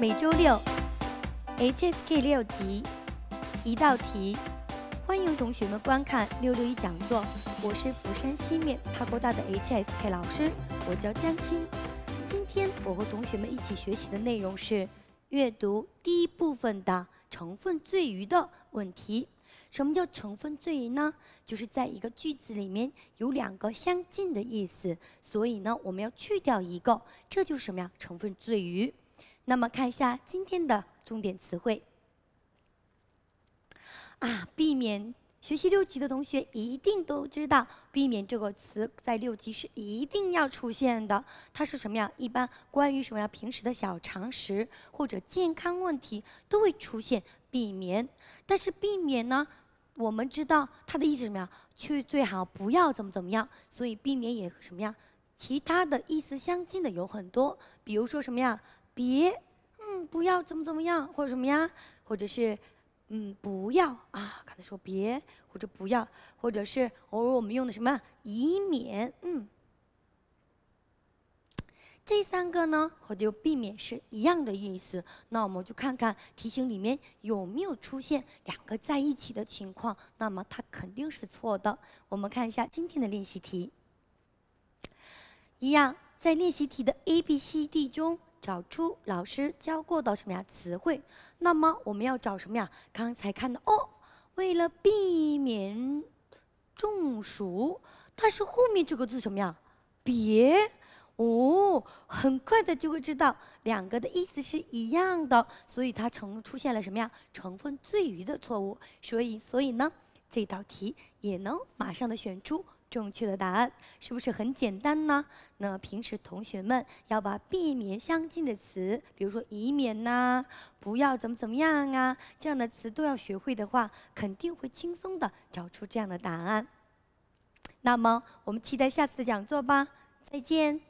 每周六，HSK 六级一道题，欢迎同学们观看六六一讲座。我是釜山西面哈国大的 HSK 老师，我叫江欣。今天我和同学们一起学习的内容是阅读第一部分的成分赘余的问题。什么叫成分赘余呢？就是在一个句子里面有两个相近的意思，所以呢，我们要去掉一个，这就是什么呀？成分赘余。那么看一下今天的重点词汇啊，避免学习六级的同学一定都知道，避免这个词在六级是一定要出现的。它是什么呀？一般关于什么呀？平时的小常识或者健康问题都会出现避免。但是避免呢，我们知道它的意思什么呀？去最好不要怎么怎么样，所以避免也什么呀？其他的意思相近的有很多，比如说什么呀？别，嗯，不要怎么怎么样，或者什么呀，或者是，嗯，不要啊，刚才说别或者不要，或者是，偶尔我们用的什么，以免，嗯，这三个呢，和就避免是一样的意思。那我们就看看题型里面有没有出现两个在一起的情况，那么它肯定是错的。我们看一下今天的练习题，一样，在练习题的 A、B、C、D 中。找出老师教过的什么呀词汇？那么我们要找什么呀？刚才看的哦，为了避免中暑，但是后面这个字什么呀？别哦，很快的就会知道两个的意思是一样的，所以它成出现了什么呀？成分最余的错误，所以所以呢，这道题也能马上的选出。正确的答案是不是很简单呢？那平时同学们要把避免相近的词，比如说“以免”呐，“不要”怎么怎么样啊，这样的词都要学会的话，肯定会轻松的找出这样的答案。那么，我们期待下次的讲座吧，再见。